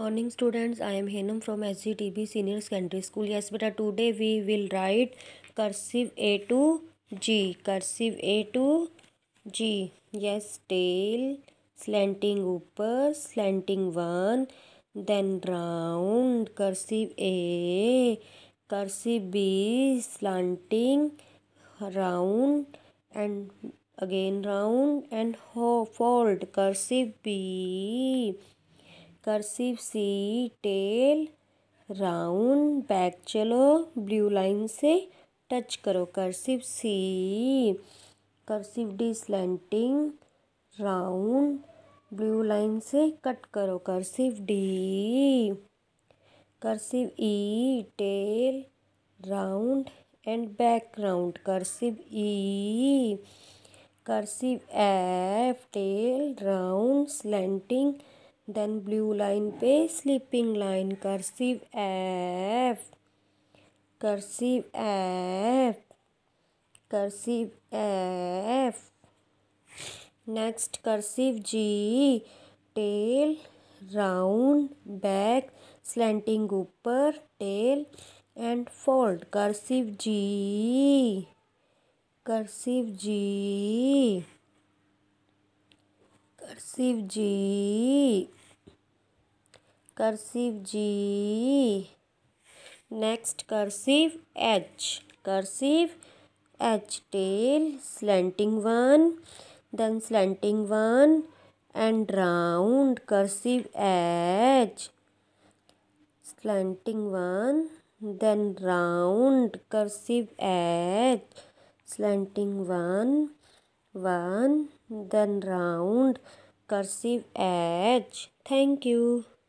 morning students I am Henam from S G T B senior secondary school yes बेटा today we will write cursive A to G cursive A to G yes tail slanting ऊपर slanting one then round cursive A cursive B slanting round and again round and हो fold cursive B cursive C tail round back चलो blue line से touch करो cursive C cursive D slanting round blue line से cut करो cursive D cursive E tail round and back round cursive E cursive F tail round slanting then blue line पे sleeping line cursive F cursive F cursive F next cursive G tail round back slanting ऊपर tail and fold cursive G cursive G cursive G cursive G next cursive H cursive H tail slanting one then slanting one and round cursive H slanting one then round cursive H slanting one one then round cursive H thank you